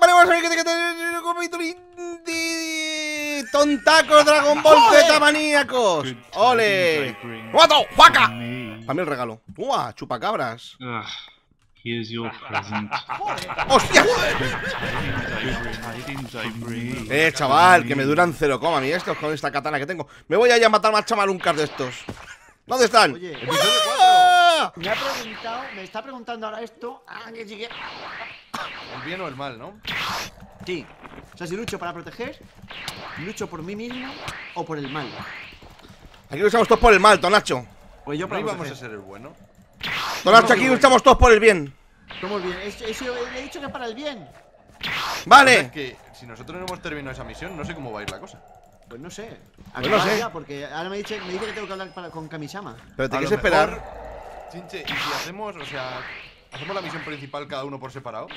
vale, a ver que te tontacos Dragon Ball Z maníacos. ¡Ole! ¡Guato! ¡Juaca! Para mí el regalo. ¡Uah! Chupacabras. Ah, here's your present. ¡Hostia! eh, chaval, que me duran cero coma a mí estos con esta katana que tengo. Me voy a ir a matar más chamaluncas de estos. ¿Dónde están? Oye, me ha preguntado, me está preguntando ahora esto. Ah, el bien o el mal, ¿no? Sí. O sea, si lucho para proteger, lucho por mí mismo o por el mal. Aquí luchamos todos por el mal, Tonacho. Pues yo para no vamos a ser el bueno. Tonacho, aquí luchamos todos por el bien. Somos bien. Eso, he dicho que para el bien. Vale. si nosotros no hemos terminado esa misión, no sé cómo va a ir la cosa. Pues no sé. Pues no sé. porque ahora me dice, me que tengo que hablar con Kamisama. Pero te que quieres esperar. Chinche, ¿y si hacemos, o sea, hacemos la misión principal cada uno por separado?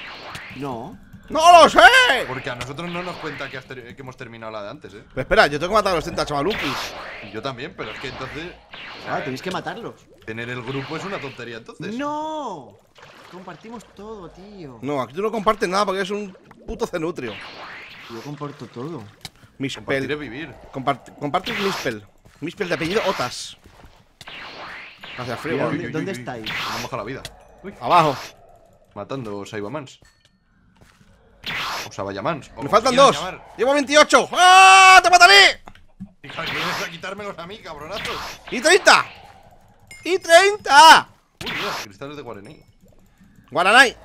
No. ¡No lo sé! Porque a nosotros no nos cuenta que, hemos terminado la de antes, ¿eh? espera, yo tengo que matar a los 30 chavalukis. Yo también, pero es que entonces. Ah, tenéis que matarlos. Tener el grupo es una tontería, entonces. ¡No! Compartimos todo, tío. No, aquí tú no compartes nada porque eres un puto cenutrio. Yo comparto todo. Mispel. quiero vivir. Compart compartes Mispel. Mispel de apellido Otas. Hacia frío. ¿Dónde, uy, ¿dónde uy, estáis? Me han la vida. Abajo. Matando Saibamans. O Sabayamans. ¡Me faltan dos! ¡Llevo 28! ¡Ah! ¡Te mataré! Hija, que vienes a quitármelos a mí, cabronazo. ¡Y 30! ¡Y 30! Uy, Dios! cristales de Guaraní. ¡Guaranay!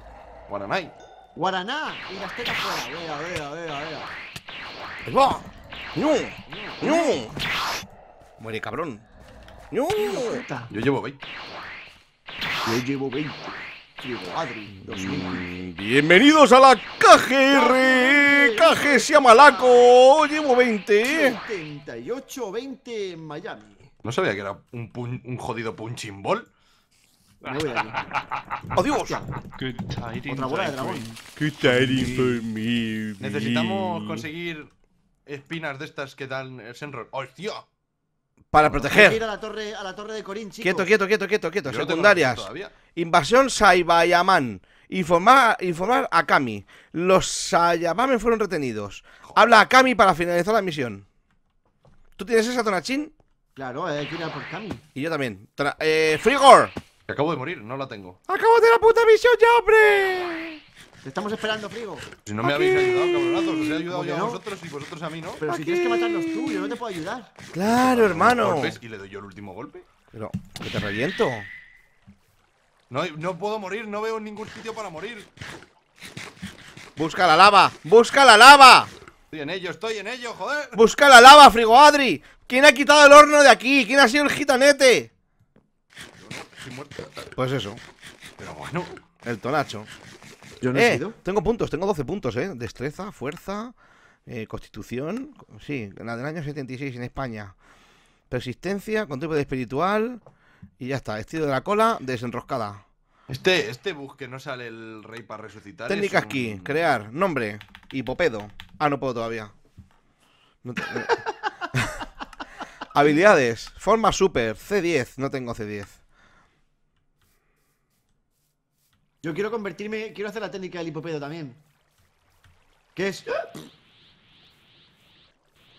¡Guaranay! ¡Guaraná! Y las tetas fuera. vea, vea, vea. ¡Ahí va! ¡No! ¡No! ¡Muere, cabrón! Yo llevo 20. Yo llevo 20. Llevo Madre, mm, Bienvenidos a la KGR, KG se malaco, llevo 20. 78, 20 en Miami. No sabía que era un, un jodido punching ball. Me ¡Adiós! Otra bola de dragón. Necesitamos conseguir espinas de estas que dan el Senro. ¡Hostia! Para proteger. a la torre de Quieto, quieto, quieto, quieto, quieto. Secundarias. Invasión Saibayaman. Informar, informar a Kami. Los Sayamamen fueron retenidos. Habla a Kami para finalizar la misión. ¿Tú tienes esa, Tonachin? Claro, eh, hay que ir a por Kami. Y yo también. eh, Frigor. Acabo de morir, no la tengo. ¡Acabo de la puta misión ya, hombre! Te estamos esperando, Frigo. Si no me habéis ayudado, cabronazos. Os he ayudado yo a vosotros y vosotros a mí, ¿no? Pero si tienes que matarnos tú, yo no te puedo ayudar. Claro, hermano. ¿Y le doy yo el último golpe? Pero, que te reviento. No, no puedo morir, no veo ningún sitio para morir. Busca la lava, busca la lava. Estoy en ello, estoy en ello, joder. Busca la lava, Frigo Adri. ¿Quién ha quitado el horno de aquí? ¿Quién ha sido el gitanete? Pues eso. Pero bueno. El tonacho. Eh, tengo puntos, tengo 12 puntos, ¿eh? Destreza, fuerza, eh, constitución. Sí, la del año 76 en España. Persistencia, de espiritual. Y ya está. Estilo de la cola, desenroscada. Este, este bug que no sale el rey para resucitar. Técnicas aquí, crear, nombre, hipopedo. Ah, no puedo todavía. Habilidades, forma super, C10, no tengo C10. Yo quiero convertirme, quiero hacer la técnica del hipopedo también. ¿Qué es?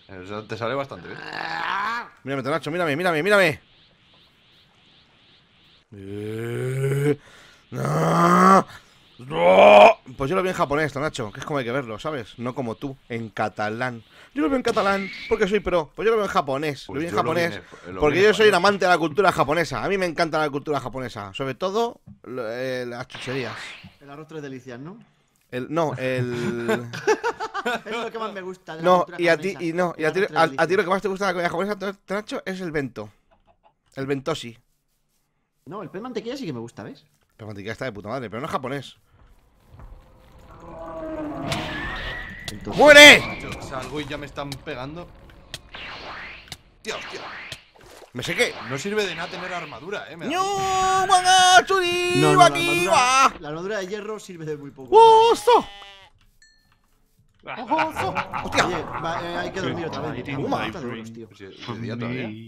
Eso te sale bastante bien. Ah. Mírame, Tonacho, mírame, mírame, mírame. Eh, no. Pues yo lo veo en japonés, Nacho, que es como hay que verlo, ¿sabes? No como tú, en catalán. Yo lo veo en catalán porque soy pro, pues yo lo veo en japonés. lo pues veo en japonés porque yo soy un amante de la cultura japonesa. A mí me encanta la cultura japonesa, sobre todo eh, las chucherías. El arroz tres delicias, ¿no? El, no, el. es lo que más me gusta. De la no, y a ti, y no, y a ti, lo que más te gusta de la comida japonesa, Nacho, es el bento. El bentoshi. No, el pez mantequilla sí que me gusta, ¿ves? El mantequilla está de puta madre, pero no es japonés. ¡Muere! salgo y ya me están pegando. Dios, Dios. Me sé que no sirve de nada tener armadura, eh. Me no, no, no, la, la armadura de hierro sirve de muy poco. ¡Oso! ¡Oso! Ah. ¡Hostia! Oye, eh, hay que dormir otra vez. tío.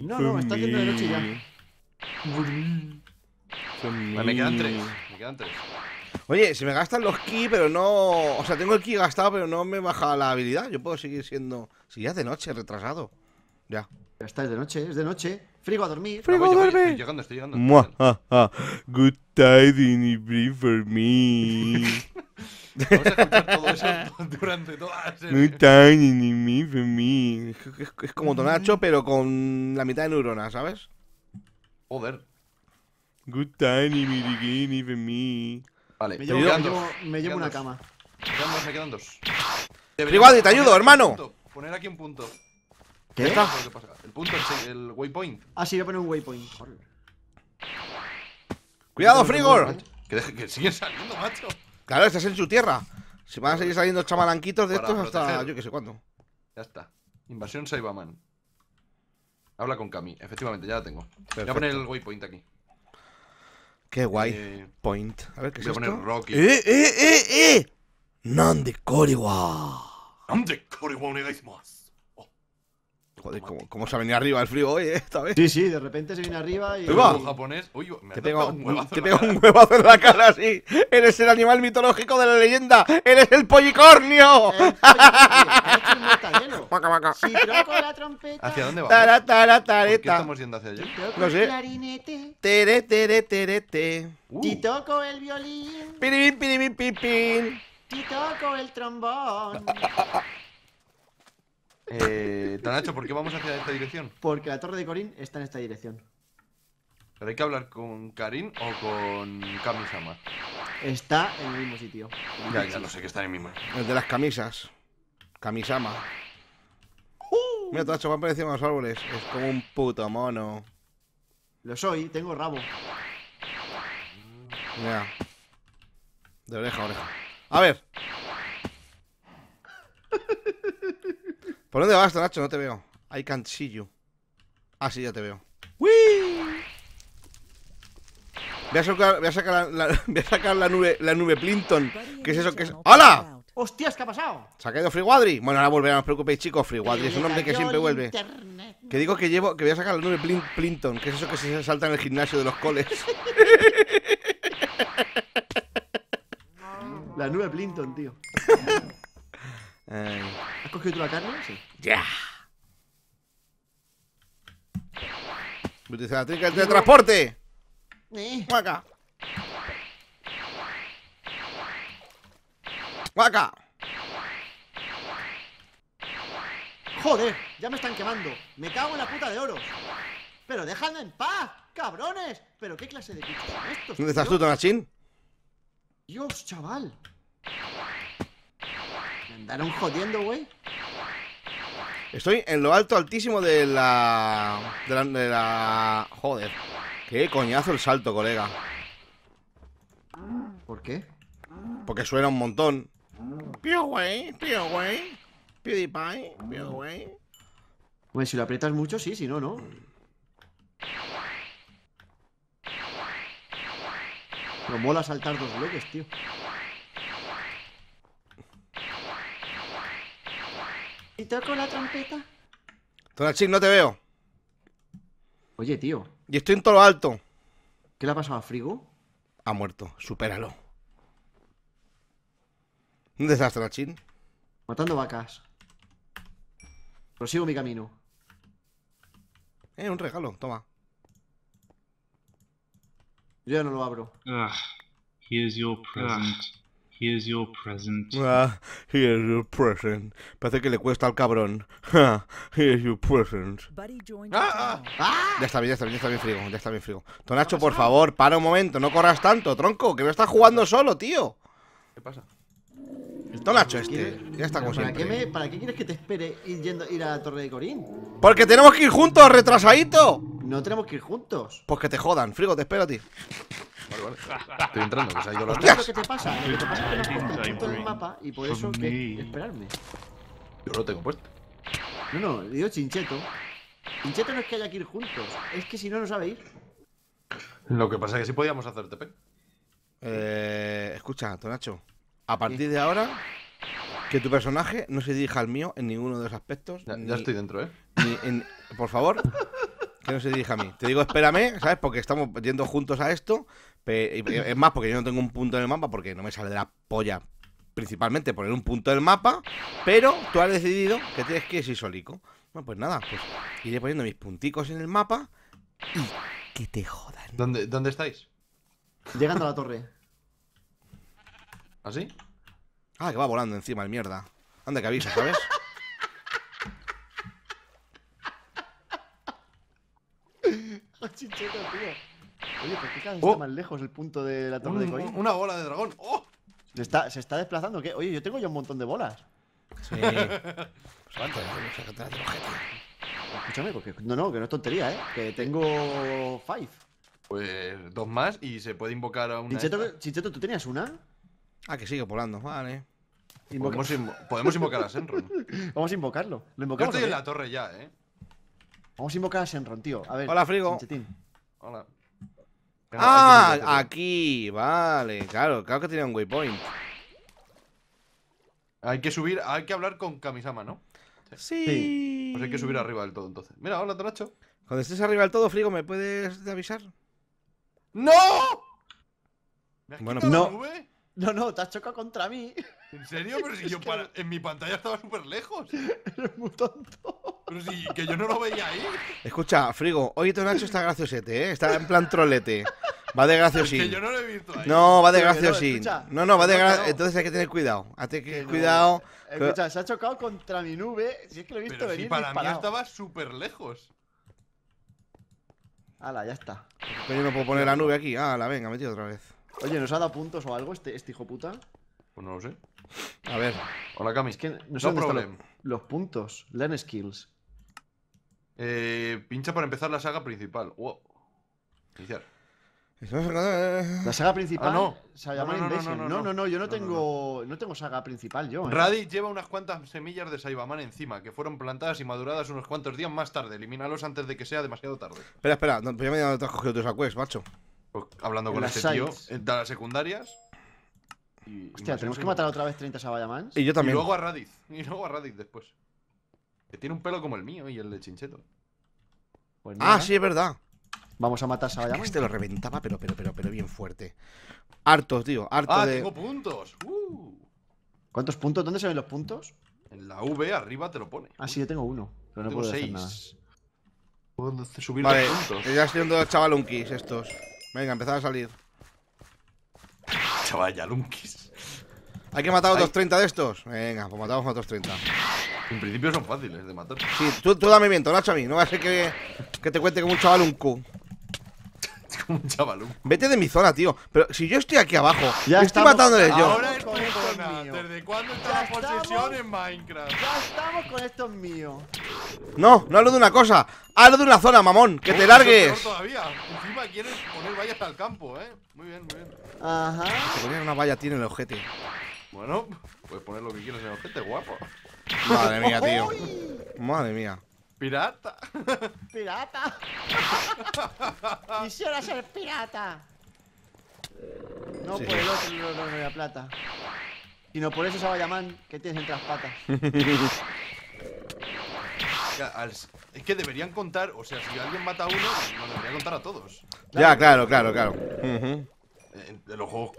No, no, está haciendo de noche ya. Pues me quedan tres. Me quedan tres. Oye, se me gastan los ki, pero no. O sea, tengo el ki gastado, pero no me baja la habilidad. Yo puedo seguir siendo. Si ya es de noche, retrasado. Ya. Ya está, es de noche, es de noche. Frigo a dormir. Frigo a dormir. Estoy llegando, estoy llegando. Mua, ah, ah. Good tiny is free for me. Vamos a escuchar todo eso durante toda la serie. Good ni me for me. Es, como mm. Tonacho, pero con la mitad de neuronas, ¿sabes? Joder. Good tiny me for me. Vale, me llevo, me llevo, una cama. Me quedan dos, me quedan dos. te ayudo, hermano. poner aquí un punto. ¿Qué? está? El punto, el waypoint. Ah, sí, voy a poner un waypoint. Cuidado, Frigor. Que, siguen saliendo, macho. Claro, estás en su tierra. Si van a seguir saliendo chamalanquitos de estos hasta yo que sé cuándo. Ya está. Invasión Saibaman. Habla con Kami. Efectivamente, ya la tengo. Voy a poner el waypoint aquí. Qué guay. Eh, Point. A ver qué se pone Rocky. ¡Eh, eh, eh, eh! ¡Nande de ¡Nande wa onegaishimasu! Joder, ¿cómo, se ha venido arriba el frío hoy, eh? Esta vez. Sí, sí, de repente se viene arriba y. Uy, japonés. Uy, te pego un huevazo, te un en la cara, sí. Eres el animal mitológico de la leyenda. Eres el pollicornio. ja ja Maca, maca. Si troco la trompeta. ¿Hacia dónde vamos? Tara, tara, tareta. ¿Por qué estamos yendo hacia allá? No sé. Tere, tere, toco uh. el violín. pirim, pirim, pirim! toco el trombón. Eh, Tanacho, ¿por qué vamos hacia esta dirección? Porque la torre de Corín está en esta dirección. ¿Pero hay que hablar con Karin o con Kamisama? Está en el mismo sitio. Ya, ya lo sé que está en el mismo. El de las camisas. Kamisama. ¡Uh! Mira, Tanacho, van a los árboles. Es como un puto mono. Lo soy, tengo rabo. Mira De oreja oreja. A ver, ¿Por dónde vas, Nacho? No te veo. I can't see you. Ah, sí, ya te veo. ¡Wii! Voy a sacar, sacar, la, nube, la nube Plinton. ¿Qué es eso? ¿Qué es? ¡Hala! ¡Hostias, qué ha pasado! Se ha caído Free Wadri. Bueno, ahora volverá, no os preocupéis, chicos. Free Wadri es un hombre que siempre vuelve. Que digo que llevo, que voy a sacar la nube Plinton. ¿Qué es eso que se salta en el gimnasio de los coles? la nube Plinton, tío. Eh, ¿Has cogido tú la carne? Sí. ¡Ya! Utiliza la trinca de transporte. ¿Eh? ¡Guaca! ¡Guaca! Joder, ya me están quemando. Me cago en la puta de oro! Pero dejadme en paz, cabrones. Pero qué clase de pichos son estos. ¿Dónde estás tú, Tonachín? Dios, chaval andaron jodiendo, güey. Estoy en lo alto altísimo de la... De la... De la... Joder. Qué coñazo el salto, colega. ¿Por qué? Porque suena un montón. Pío, güey. Pío, güey. PewDiePie. Pío, güey. Güey, si lo aprietas mucho, sí. Si no, no. Pero mola saltar dos bloques, tío. ¿Y toco la trompeta? Chin no te veo. Oye, tío. Y estoy en todo lo alto. ¿Qué le ha pasado a Frigo? Ha muerto, supéralo. Un desastre, Chin? Matando vacas. Prosigo mi camino. Eh, un regalo, toma. Yo ya no lo abro. Ah, your present. Ah. Here's your present. Ah, here's your present. Parece que le cuesta al cabrón. Ah, here's your present. Ah, ah, ah. ya está bien, ya está bien, ya está bien frío ya está bien frío. Tonacho, por favor, para un momento, no corras tanto, tronco, que me estás jugando solo, tío. ¿Qué pasa? El tonacho este, ¿para Qué me, ¿Para qué quieres que te espere yendo, ir a la torre de Corín? Porque tenemos que ir juntos, retrasadito. No tenemos que ir juntos. Pues que te jodan, frigo, te espero, a ti. Vale, vale. Estoy entrando, que se ha ido lo que te pasa? Lo te pasa es que el mapa y por eso que esperarme. Yo lo tengo puesto. No, no, digo chincheto. Chincheto no es que haya que ir juntos, es que si no, no sabe ir. Lo que pasa es que sí podíamos hacer TP. Eh, escucha, Tonacho. A partir de ahora, que tu personaje no se dirija al mío en ninguno de los aspectos. Ya, estoy dentro, ¿eh? en, por favor, no se dirige a mí. Te digo, espérame, ¿sabes? Porque estamos yendo juntos a esto. Es más, porque yo no tengo un punto en el mapa, porque no me sale de la polla principalmente poner un punto en el mapa, pero tú has decidido que tienes que ir sisólico. Bueno, pues nada, pues iré poniendo mis punticos en el mapa y que te jodan. ¿Dónde, estáis? Llegando a la torre. ¿Así? ¿Ah, ¿Ah, que va volando encima el mierda. Anda que avisa, ¿sabes? está oh. más lejos el punto de la torre de Coin. Una bola de dragón. ¡Oh! ¿Se está, ¿Se está desplazando? ¿Qué? Oye, yo tengo ya un montón de bolas. Sí. Pues Escúchame, porque no, no, que no es tontería, ¿eh? Que tengo five. Pues dos más y se puede invocar a una. Chicheto, ¿tú tenías una? Ah, que sigue volando, vale. Podemos, invocar a Senron. Vamos a invocarlo. Lo invocamos. estoy en la torre ya, eh. Vamos a invocar a Senron, tío. A ver. Hola, Frigo. Hola. Ah, aquí, vale, claro, claro que tenía un waypoint. Hay que subir, hay que hablar con Kamisama, ¿no? Sí. Pues hay que subir arriba del todo entonces. Mira, hola, Tonacho. Cuando estés arriba del todo, Frigo, ¿me puedes avisar? ¡No! bueno, no. No, no, te has chocado contra mí. ¿En serio? Pero si yo en mi pantalla estaba súper lejos. Eres muy tonto. Pero si, que yo no lo veía ahí. Escucha, Frigo, hoy Nacho está graciosete, ¿eh? Está en plan trolete. Va de graciosín. Es que yo no lo he visto ahí. No, va de graciosín. No, no, va de Entonces hay que tener cuidado. Hay que tener cuidado. Escucha, se ha chocado contra mi nube. Si es que lo he visto Pero venir si para mí estaba súper lejos. Ala, ya está. Pero yo no puedo poner la nube aquí. Ala, venga, metido otra vez. Oye, ¿nos ha dado puntos o algo este, este hijo puta? Pues no lo sé. A ver. Hola, Cami. Es que no, no sé los, los puntos. Learn skills. Eh, pincha para empezar la saga principal. Wow. Iniciar. Eh. La saga principal ah, no. no, no, No no yo no, tengo no, tengo saga principal yo. Eh. Raditz lleva unas cuantas semillas de Saibaman encima, que fueron plantadas y maduradas unos cuantos días más tarde. Elimínalos antes de que sea demasiado tarde. Espera, espera, ya me has cogido tus quest, macho. Pues, hablando con este tío, de las secundarias. Hostia, tenemos que matar otra vez 30 Sabayamans. Y yo también. Y luego a Raditz. Y luego a Raditz después. Que eh, tiene un pelo como el mío y el de Chincheto. Pues ah, sí, es verdad. Vamos a matar a Este Este lo reventaba, pero, pero, pero, pero bien fuerte. Hartos, tío, harto ah, tengo puntos. Uh. ¿Cuántos puntos? ¿Dónde se ven los puntos? En la V arriba te lo pone. Ah, sí, yo tengo uno. Pero no puedo seis. Hacer nada. Puedo subir vale, puntos. estos. Venga, empezad a salir. Chavalunquis ¿Hay que matar a otros 30 de estos? Venga, pues matamos a otros 30. En principio son fáciles de matar. Sí, tú, dame viento, Nacho, a mí. No va a ser que, que te cuente como un chaval un Q. como un chaval un Vete de mi zona, tío. Pero si yo estoy aquí abajo, estoy matándole yo. Ahora es con zona. ¿Desde cuándo está en la posesión en Minecraft? Ya estamos con estos míos. No, no hablo de una cosa. Hablo de una zona, mamón. Que te eh, largues. Todavía. Encima quieres poner vallas hasta el campo, eh. Muy bien, muy bien. Ajá. Te una valla tiene el ojete. Bueno, puedes poner lo que quieras en el ojete, guapo. Madre mía, tío. Madre mía. Pirata. pirata. Quisiera ser pirata. No por el otro no de la plata. Sino por eso se llamar que tienes entre las patas. es que deberían contar, o sea, si alguien mata a uno, nos debería contar a todos. Ya, claro, claro, claro de los juegos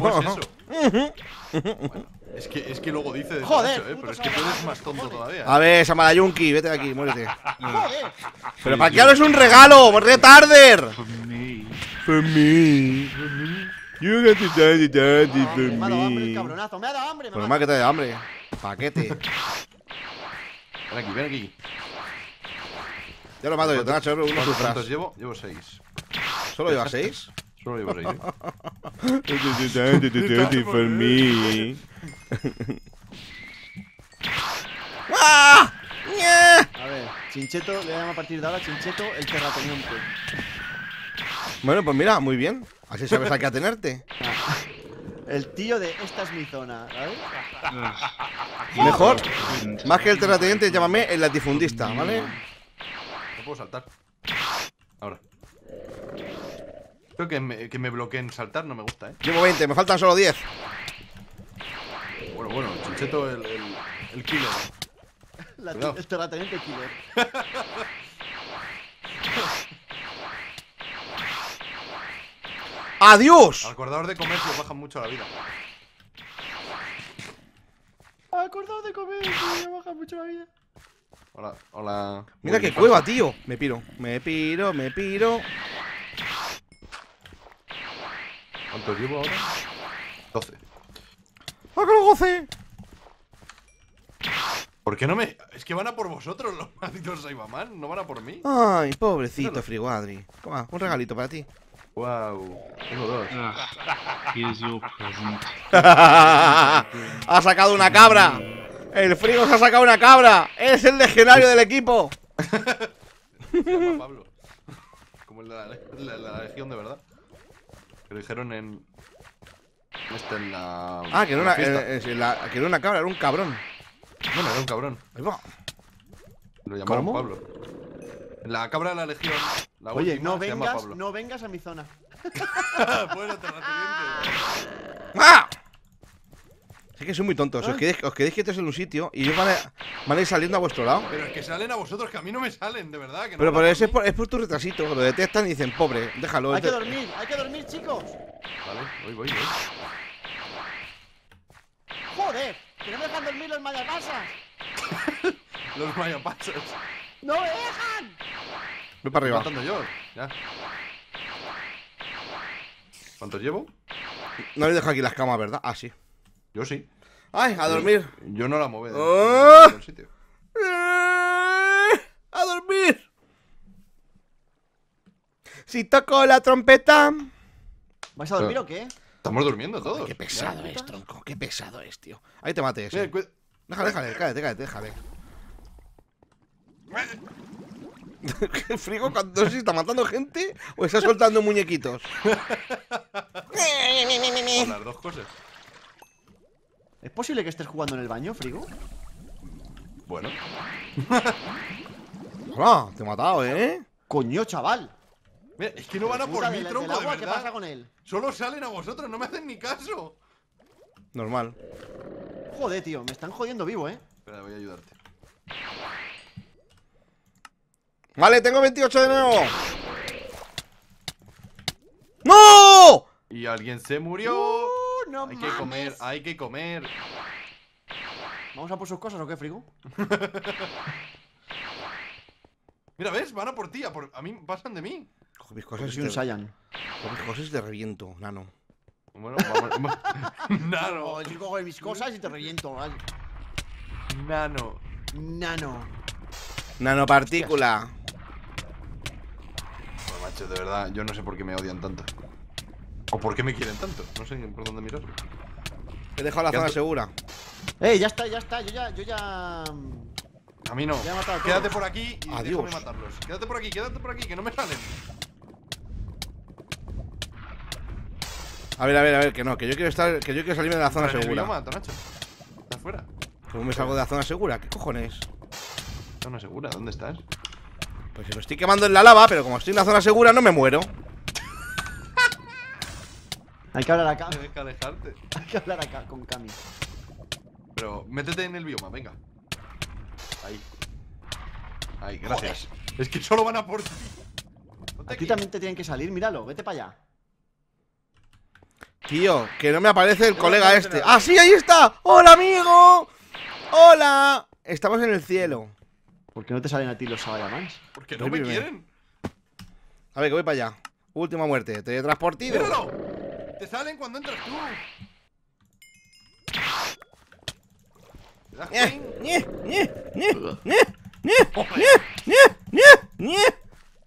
pues, es que es que luego dice de Joder, ¿eh? pero es que tú eres más tonto todavía. Eh. A ver, mala Yunki, vete de aquí, muérete. Joder. Pero para qué es un regalo, retarder! tarder. For me. For me. You got to daddy for me. Me ha dado hambre, cabronazo, me ha dado hambre. Pues más que te dé hambre. Paquete. ven aquí, ven aquí. Ya lo mato yo, hecho uno sufras. llevo? Llevo seis. ¿Solo llevas seis? for me. Ah! A ver, Chincheto, le damos a partir de ahora Chincheto el terrateniente. Bueno, pues mira, muy bien. Así sabes a qué atenerte. Ah. El tío de esta es mi zona, ¿vale? Mejor, más que el terrateniente, llámame el latifundista, ¿vale? No puedo saltar. Ahora. Espero que me, que me bloqueen saltar, no me gusta, ¿eh? Llevo 20, me faltan solo 10. Bueno, bueno, chucheto el, el, el kilo. La, el kilo killer. ¡Adiós! Al de comercio bajan mucho la vida. Al de de comercio bajan mucho la vida. Hola, hola. Mira qué cueva, tío. Me piro, me piro, me piro. ¿Cuánto llevo ahora? 12. ¡Ah, que lo goce! ¿Por qué no me...? Es que van a por vosotros los malditos Saibaman, no van a por mí. Ay, pobrecito Friguadri Toma, un regalito para ti. Wow, tengo dos. Ah, ha sacado una cabra. El se ha sacado una cabra. Es el legionario del equipo. Pablo. Como la, la legión de verdad. Que lo dijeron en. Este, en la. Ah, que era, una eh, eh, que era una cabra, era un cabrón. Bueno, era un cabrón. Lo llamaron Pablo. La cabra de la legión. Oye, no, vengas, no vengas a mi zona. bueno, ¡Ah! Es que soy muy tontos. Os, ah. quedéis, que esto quietos en un sitio y yo van a, ir saliendo a vuestro lado. Pero es que salen a vosotros, que a mí no me salen, de verdad. Que no pero es, por, es por tu retrasito. Lo detectan y dicen, pobre, déjalo. Hay que este". dormir, hay que dormir, chicos. Vale, voy, voy, voy. ¡Joder! ¡Que no me dejan dormir los mayapasas! los mayapasas. ¡No me dejan! Voy para arriba. ya. ¿Cuántos llevo? No le dejo aquí las camas, ¿verdad? Ah, sí. Yo sí. ¡Ay, a dormir! Yo, no la mueve ah. eh, ¡A dormir! Si toco la trompeta. ¿Vais a dormir ah. o qué? Estamos durmiendo todos. qué pesado es, tronco. Qué pesado es, tío. Ahí te mates. Eh, déjale, déjale, cállate, cállate, déjale. ¿Qué frigo cuando si está matando gente o está soltando muñequitos? Son las dos cosas. ¿Es posible que estés jugando en el baño, Frigo? Bueno. te he matado, ¿eh? Coño, chaval. es que no van a por mí, tronco, ¿Qué pasa con él? Solo salen a vosotros, no me hacen ni caso. Normal. Joder, tío, me están jodiendo vivo, ¿eh? Espera, voy a ayudarte. Vale, tengo 28 de nuevo. ¡No! Y alguien se murió. Uh. Hay que comer, hay que comer. ¿Vamos a por sus cosas o qué, frigo? Mira, ¿ves? Van a por ti, a, por... a mí pasan de mí. Coge mis cosas y un Coge mis cosas y te reviento, nano. nano. yo mis cosas y te reviento. Nano. Nano. Nanopartícula. Bueno, macho, de verdad, yo no sé por qué me odian tanto. ¿O por qué me quieren tanto? No sé por dónde mirar He dejado la zona segura. ¡Eh, ya está, ya está! Yo ya. Yo ya... Mm, a mí no. quédate por aquí y Adiós. déjame matarlos. Quédate por aquí, quédate por aquí, que no me salen. A ver, a ver, a ver, que no, que yo quiero estar, que yo quiero salirme de la zona segura. ¿Estás fuera? ¿Cómo me salgo de la zona segura? ¿Qué cojones? ¿Zona segura? ¿Dónde estás? Pues lo estoy quemando en la lava, pero como estoy en la zona segura no me muero. Hay que hablar acá. Tienes que alejarte. Hay que hablar acá con Cami. Pero métete en el bioma, venga. Ahí. Ahí, gracias. Es que solo van a por ti. aquí, también te tienen que salir, míralo, vete para allá. Tío, que no me aparece el colega este. ¡Ah, sí, ahí está! ¡Hola, amigo! ¡Hola! Estamos en el cielo. ¿Por qué no te salen a ti los Sabayamans? Porque no me quieren. A ver, que voy para allá. Última muerte. Teletransportido. ¡Míralo! Te salen cuando entras tú. Por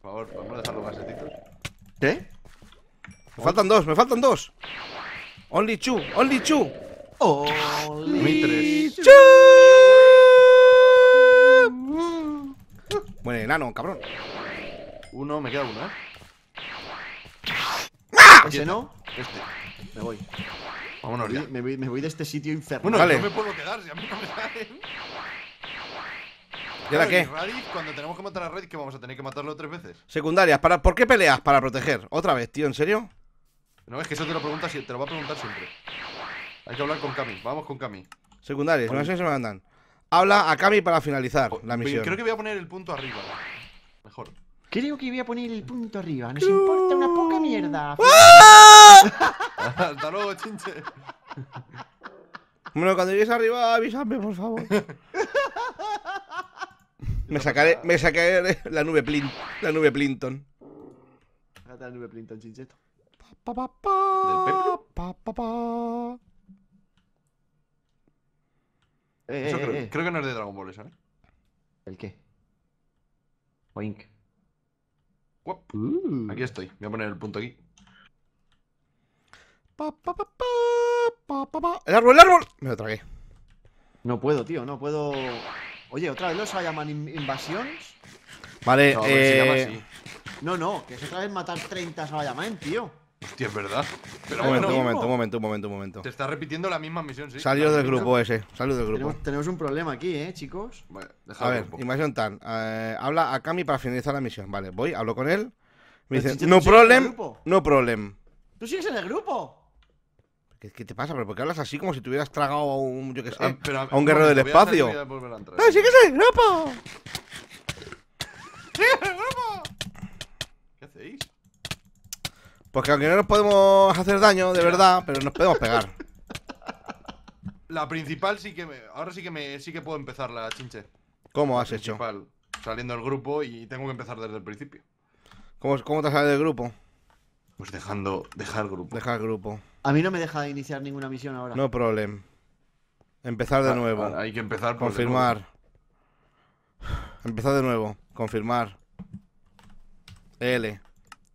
favor, vamos a dejarlo más etitos. ¿Qué? Me faltan dos, me faltan dos. Only two, only two. Only two. Bueno, enano, cabrón. Uno, me queda uno, ¿eh? ¡Ah! no, este. Me voy. Vámonos ya. Me voy, me voy de este sitio infernal. Bueno, vale. me puedo quedar si a mí no me salen. ¿Y qué? cuando tenemos que matar a Red que vamos a tener que matarlo tres veces. Secundarias, para, ¿por qué peleas? Para proteger. Otra vez, tío, ¿en serio? No, es que eso te lo pregunta, te lo va a preguntar siempre. Hay que hablar con Cami, vamos con Cami. Secundarias, no sé si me mandan. Habla a Cami para finalizar la misión. Creo que voy a poner el punto arriba. Mejor. Creo que voy a poner el punto arriba. Nos importa una poca mierda. ¡Ah! Hasta luego, chinche. Bueno, cuando llegues arriba, avísame, por favor. me sacaré, me sacaré la nube Plin, la nube Plinton. la nube Plinton, chincheto. Pa, pa, pa, Eso eh, eh, creo, eh. creo, que no es de Dragon Ball, ¿sabes? ¿El qué? Oink. Aquí uh. estoy. Voy a poner el punto aquí. ¡El árbol, el árbol! Me lo tragué. No puedo, tío, no puedo. Oye, otra vez los llaman invasiones. Vale, no, eh, No, no, que es otra vez matar 30 sabayaman, tío. Hostia, es verdad. un, momento, un momento, un momento, un momento, un Te está repitiendo la misma misión, sí. Salió del grupo ese, salió del grupo. Tenemos, un problema aquí, ¿eh, chicos? Vale, a ver, imagínate tan. Eh, habla a Cami para finalizar la misión. Vale, voy, hablo con él. Me dice, no problem, no problem. ¿Tú sigues en el grupo? ¿Qué, te pasa? ¿Pero por qué hablas así como si te hubieras tragado a un, yo qué sé, ah, a, un guerrero del espacio? ¡No, sí que el grupo! ¡Sí, grupo! ¿Qué hacéis? que aunque no nos podemos hacer daño, de verdad, pero nos podemos pegar. La principal sí que me, ahora sí que me sí que puedo empezar la chinche. ¿Cómo has hecho? Saliendo del grupo y tengo que empezar desde el principio. ¿Cómo, cómo te salido del grupo? Pues dejando dejar grupo. Dejar grupo. A mí no me deja iniciar ninguna misión ahora. No problem. Empezar de ah, nuevo. Ah, hay que empezar por confirmar. Empezar de nuevo, confirmar. L.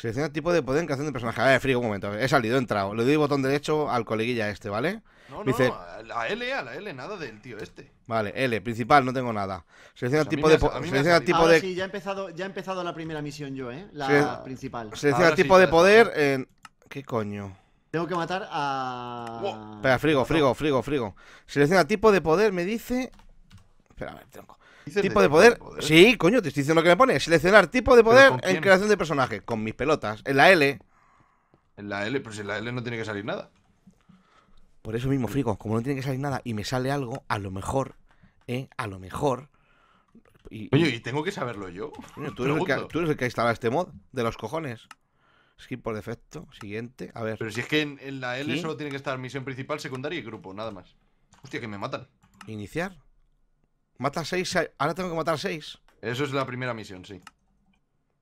Selecciona tipo de poder en creación de personaje. A ver, frío, un momento. He salido, he entrado. Le doy botón derecho al coleguilla este, ¿vale? No, no, dice... a L, a la L, nada del tío este. Vale, L, principal, no tengo nada. Selecciona pues tipo de. Selecciona tipo de. Sí, ya he, empezado, ya empezado la primera misión yo, ¿eh? La principal. Selecciona tipo de poder en. ¿Qué coño? Tengo que matar a. Espera, frigo, frigo, frigo, frigo. Selecciona tipo de poder, me dice. Espera, a ver, tronco. ¿Tipo de poder? Sí, coño, te estoy diciendo lo que me pone. Seleccionar tipo de poder en creación de personaje. Con mis pelotas. En la L. En la L, pero si en la L no tiene que salir nada. Por eso mismo, frico, como no tiene que salir nada y me sale algo, a lo mejor, ¿eh? A lo mejor. Y, ¿y tengo que saberlo yo? tú, eres el que, ha instalado este mod de los cojones. Skip por defecto, siguiente, a ver. Pero si es que en, la L solo tiene que estar misión principal, secundaria y grupo, nada más. Hostia, que me matan. Iniciar. Mata seis. Ahora tengo que matar seis. Eso es la primera misión, sí.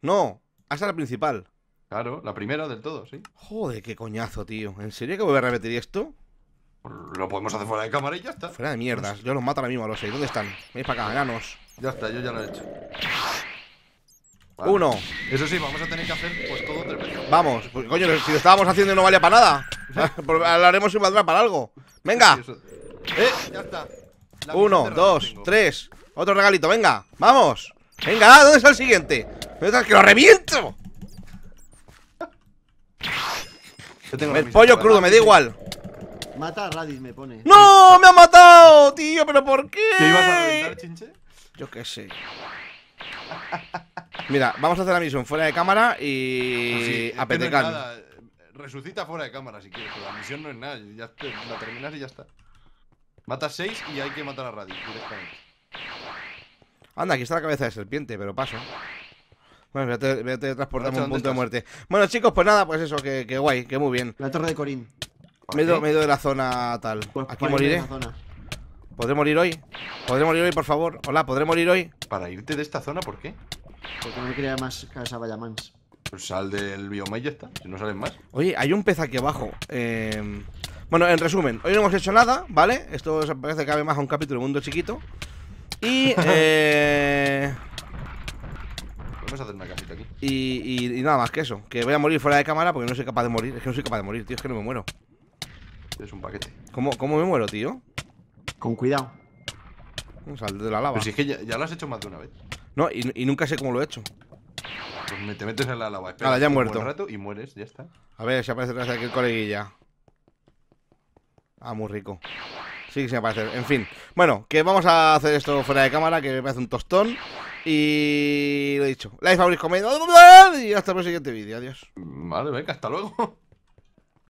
No, hasta la principal. Claro, la primera del todo, sí. Joder, qué coñazo, tío. ¿En serio que voy a repetir esto? Pues lo podemos hacer fuera de cámara y ya está. Fuera de mierdas, yo los mato ahora mismo a los seis. ¿Dónde están? Venid para acá, ganos. Ya está, yo ya lo he hecho. Uno. Eso sí, vamos a tener que hacer pues todo tres veces. Vamos, pues, coño, si lo estábamos haciendo no valía para nada. Pues, hablaremos haremos y valdrá para algo. Venga. Eh, ya está. Uno, dos, tres Otro regalito, venga, vamos Venga, ah, ¿dónde está el siguiente? ¡Que lo reviento! el pollo crudo, me da igual Mata a Radis, me pone ¡No! ¡Me ha matado, tío! ¿Pero por qué? ¿Te ibas a reventar, chinche? Yo qué sé Mira, vamos a hacer la misión fuera de cámara y pues a Resucita fuera de cámara si quieres, la misión no es nada, ya la terminas y ya está. Mata seis y hay que matar a Radio directamente. Anda, aquí está la cabeza de serpiente, pero paso. Bueno, voy a a un punto de muerte. Bueno, chicos, pues nada, pues eso, que, guay, que muy bien. La torre de Corín. Medio de la zona tal. Pues aquí moriré. ¿Podré morir hoy? ¿Podré morir hoy, por favor? Hola, ¿podré morir hoy? ¿Para irte de esta zona? ¿Por qué? Porque no quería más casa Vallamans. Pues sal del bioma y ya está. Si no salen más. Oye, hay un pez aquí abajo. Eh... Bueno, en resumen, hoy no hemos hecho nada, ¿vale? Esto parece que cabe más a un capítulo mundo chiquito. Y, eh, Vamos a hacer una casita aquí. Y, y, nada más que eso. Que voy a morir fuera de cámara porque no soy capaz de morir. Es que no soy capaz de morir, tío. Es que no me muero. Es un paquete. ¿Cómo, cómo me muero, tío? Con cuidado. Sal de la lava. Pero si es que ya, lo has hecho más de una vez. No, y, nunca sé cómo lo he hecho. Pues me te metes en la lava. Espera, ya muerto. Un rato y mueres, ya está. A ver si aparece aquí el coleguilla. Ah, muy rico. Sí, se me parece. En fin. Bueno, que vamos a hacer esto fuera de cámara, que me parece un tostón. Y lo he dicho. Like, favorito, comedia. Y hasta el siguiente vídeo. Adiós. Vale, venga, hasta luego.